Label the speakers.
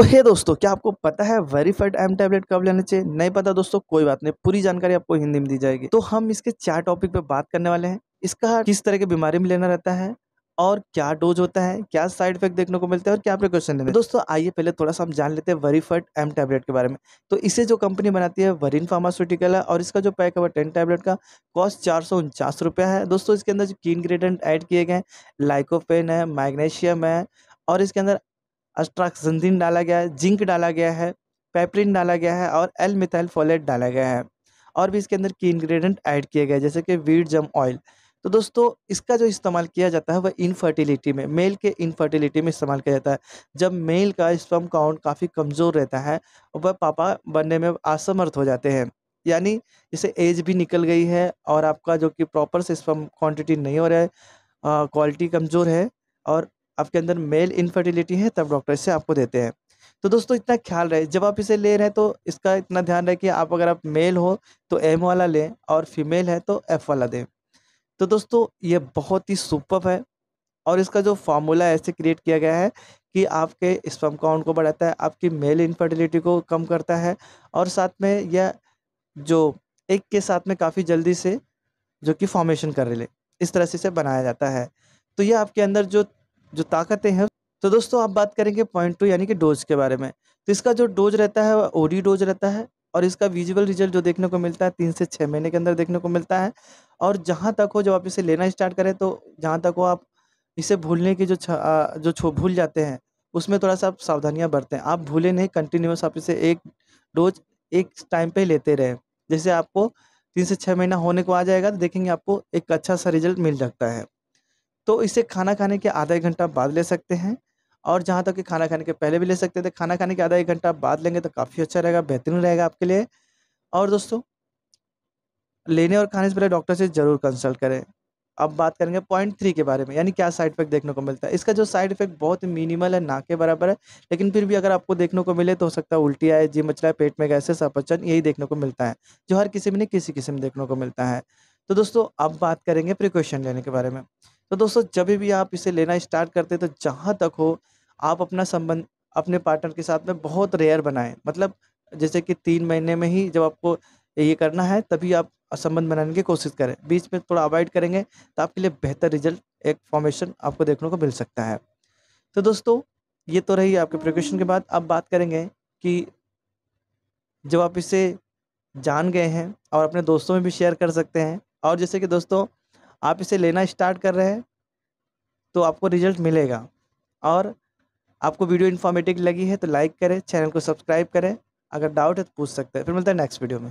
Speaker 1: तो हे दोस्तों क्या आपको पता है वेरीफाइड एम टैबलेट कब लेना चाहिए नहीं पता दोस्तों कोई बात नहीं पूरी जानकारी आपको हिंदी में दी जाएगी तो हम इसके चार टॉपिक पे बात करने वाले हैं इसका किस तरह की बीमारी में लेना रहता है और क्या डोज होता है क्या साइड इफेक्ट देखने को मिलता है और क्या प्रिकॉशन लेते हैं दोस्तों आइए पहले थोड़ा सा हम जान लेते हैं वरीफर्ट एम टैबलेट के बारे में तो इसे जो कंपनी बनाती है वरिन फार्मास्यूटिकल है और इसका जो पैक है वो टेन टैबलेट का कॉस्ट चार सौ उनचास रुपया है दोस्तों इसके अंदर जो की इन्ग्रीडियंट ऐड किए गए हैं लाइकोपेन है मैग्नेशियम है और इसके अंदर अस्ट्राक्संजिन डाला गया है जिंक डाला गया है पेपरिन डाला गया है और एल मिथाइल फोलेट डाला गया है और भी इसके अंदर की इंग्रेडिएंट ऐड किए गए जैसे कि वीट जम ऑयल तो दोस्तों इसका जो इस्तेमाल किया जाता है वह इनफर्टिलिटी में मेल के इनफर्टिलिटी में इस्तेमाल किया जाता है जब मेल का स्पम काउंट काफ़ी कमज़ोर रहता है वह पापा बनने में असमर्थ हो जाते हैं यानी जैसे एज भी निकल गई है और आपका जो कि प्रॉपर से स्पम क्वांटिटी नहीं हो रहा है क्वालिटी कमज़ोर है और आपके अंदर मेल इनफर्टिलिटी है तब डॉक्टर इसे आपको देते हैं तो दोस्तों इतना ख्याल रहे जब आप इसे ले रहे हैं तो इसका इतना ध्यान रहे कि आप अगर आप मेल हो तो एम वाला लें और फीमेल है तो एफ़ वाला दें तो दोस्तों ये बहुत ही सुपर है और इसका जो फार्मूला ऐसे क्रिएट किया गया है कि आपके स्पम काउंट को बढ़ाता है आपकी मेल इनफर्टिलिटी को कम करता है और साथ में यह जो एक के साथ में काफ़ी जल्दी से जो कि फॉर्मेशन कर ले इस तरह से इसे बनाया जाता है तो यह आपके अंदर जो जो ताकतें हैं तो दोस्तों आप बात करेंगे पॉइंट टू यानी कि डोज के बारे में तो इसका जो डोज रहता है वह ओडी डोज रहता है और इसका विजुअल रिजल्ट जो देखने को मिलता है तीन से छः महीने के अंदर देखने को मिलता है और जहाँ तक हो जब आप इसे लेना स्टार्ट करें तो जहाँ तक हो आप इसे भूलने की जो जो छो भूल जाते हैं उसमें थोड़ा सा आप सावधानियाँ बरतें आप भूलें नहीं कंटिन्यूस आप इसे एक डोज एक टाइम पे लेते रहें जैसे आपको तीन से छः महीना होने को आ जाएगा तो देखेंगे आपको एक अच्छा सा रिजल्ट मिल सकता है तो इसे खाना खाने के आधा एक घंटा बाद ले सकते हैं और जहाँ तक कि खाना खाने के पहले भी ले सकते थे खाना खाने के आधा एक घंटा बाद लेंगे तो काफ़ी अच्छा रहेगा बेहतरीन रहेगा आपके लिए और दोस्तों लेने और खाने से पहले डॉक्टर से ज़रूर कंसल्ट करें अब बात करेंगे पॉइंट थ्री के बारे में यानी क्या साइड इफेक्ट देखने को मिलता है इसका जो साइड इफेक्ट बहुत मिनिमल है ना के बराबर है लेकिन फिर भी अगर आपको देखने को मिले तो हो सकता है उल्टी आए जी मचला पेट में कैसे सपचन यही देखने को मिलता है जो हर किसी में नहीं किसी किसी में देखने को मिलता है तो दोस्तों अब बात करेंगे प्रिकॉशन लेने के बारे में तो दोस्तों जब भी आप इसे लेना स्टार्ट करते हैं तो जहाँ तक हो आप अपना संबंध अपने पार्टनर के साथ में बहुत रेयर बनाएं मतलब जैसे कि तीन महीने में ही जब आपको ये करना है तभी आप संबंध बनाने की कोशिश करें बीच में थोड़ा अवॉइड करेंगे तो आपके लिए बेहतर रिजल्ट एक फॉर्मेशन आपको देखने को मिल सकता है तो दोस्तों ये तो रही आपके प्रिकॉशन के बाद अब बात करेंगे कि जब आप इसे जान गए हैं और अपने दोस्तों में भी शेयर कर सकते हैं और जैसे कि दोस्तों आप इसे लेना स्टार्ट कर रहे हैं तो आपको रिजल्ट मिलेगा और आपको वीडियो इन्फॉर्मेटिव लगी है तो लाइक करें चैनल को सब्सक्राइब करें अगर डाउट है तो पूछ सकते हैं फिर मिलता है नेक्स्ट वीडियो में